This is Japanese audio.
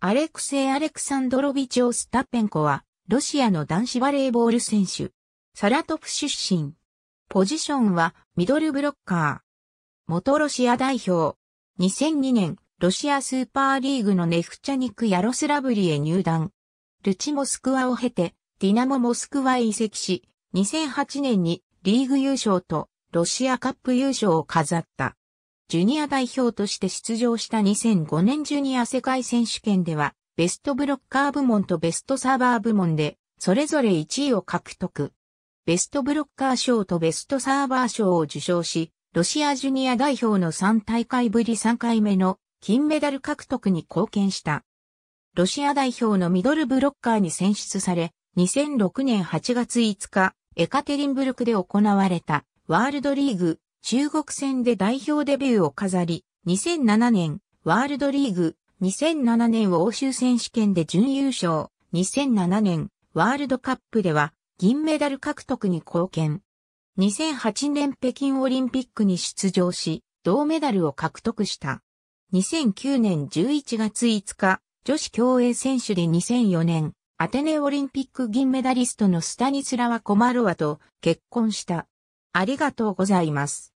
アレクセイ・アレクサンドロビチ・オスタペンコは、ロシアの男子バレーボール選手。サラトフ出身。ポジションは、ミドルブロッカー。元ロシア代表。2002年、ロシアスーパーリーグのネフチャニク・ヤロスラブリへ入団。ルチ・モスクワを経て、ディナモ・モスクワへ移籍し、2008年にリーグ優勝とロシアカップ優勝を飾った。ジュニア代表として出場した2005年ジュニア世界選手権では、ベストブロッカー部門とベストサーバー部門で、それぞれ1位を獲得。ベストブロッカー賞とベストサーバー賞を受賞し、ロシアジュニア代表の3大会ぶり3回目の金メダル獲得に貢献した。ロシア代表のミドルブロッカーに選出され、2006年8月5日、エカテリンブルクで行われたワールドリーグ中国戦で代表デビューを飾り、2007年、ワールドリーグ、2007年欧州選手権で準優勝、2007年、ワールドカップでは、銀メダル獲得に貢献。2008年北京オリンピックに出場し、銅メダルを獲得した。2009年11月5日、女子競泳選手で2004年、アテネオリンピック銀メダリストのスタニスラワ・コマロワと結婚した。ありがとうございます。